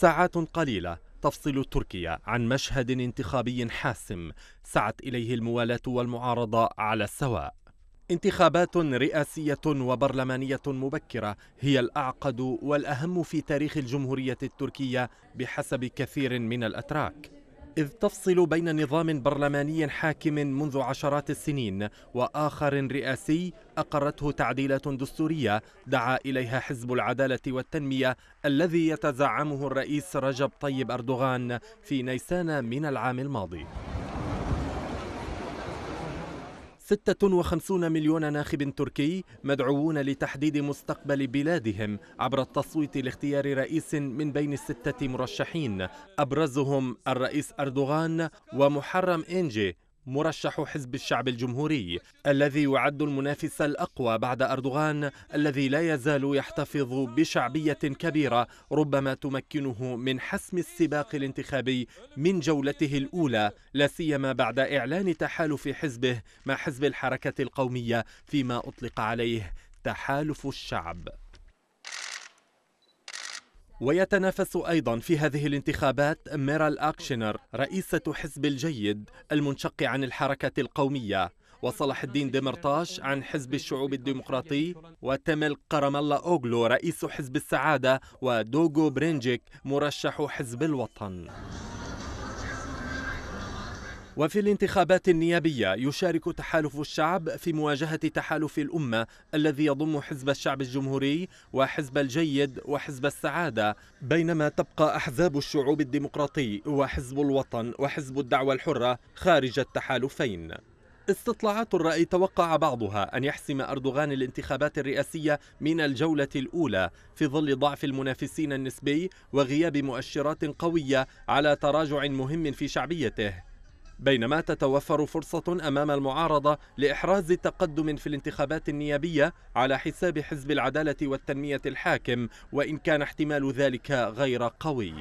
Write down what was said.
ساعات قليلة تفصل تركيا عن مشهد انتخابي حاسم سعت إليه الموالاة والمعارضة على السواء انتخابات رئاسية وبرلمانية مبكرة هي الأعقد والأهم في تاريخ الجمهورية التركية بحسب كثير من الأتراك إذ تفصل بين نظام برلماني حاكم منذ عشرات السنين وآخر رئاسي أقرته تعديلات دستورية دعا إليها حزب العدالة والتنمية الذي يتزعمه الرئيس رجب طيب أردوغان في نيسان من العام الماضي 56 مليون ناخب تركي مدعوون لتحديد مستقبل بلادهم عبر التصويت لاختيار رئيس من بين الستة مرشحين أبرزهم الرئيس أردوغان ومحرم إنجي مرشح حزب الشعب الجمهوري الذي يعد المنافس الأقوى بعد أردوغان الذي لا يزال يحتفظ بشعبية كبيرة ربما تمكنه من حسم السباق الانتخابي من جولته الأولى لا سيما بعد إعلان تحالف حزبه مع حزب الحركة القومية فيما أطلق عليه تحالف الشعب ويتنافس أيضا في هذه الانتخابات ميرال أكشنر رئيسة حزب الجيد المنشق عن الحركة القومية وصلاح الدين دمرطاش عن حزب الشعوب الديمقراطي وتمل قرملا أوغلو رئيس حزب السعادة ودوغو برينجيك مرشح حزب الوطن وفي الانتخابات النيابية يشارك تحالف الشعب في مواجهة تحالف الأمة الذي يضم حزب الشعب الجمهوري وحزب الجيد وحزب السعادة بينما تبقى أحزاب الشعوب الديمقراطي وحزب الوطن وحزب الدعوة الحرة خارج التحالفين استطلاعات الرأي توقع بعضها أن يحسم أردوغان الانتخابات الرئاسية من الجولة الأولى في ظل ضعف المنافسين النسبي وغياب مؤشرات قوية على تراجع مهم في شعبيته بينما تتوفر فرصة أمام المعارضة لإحراز تقدم في الانتخابات النيابية على حساب حزب العدالة والتنمية الحاكم وإن كان احتمال ذلك غير قوي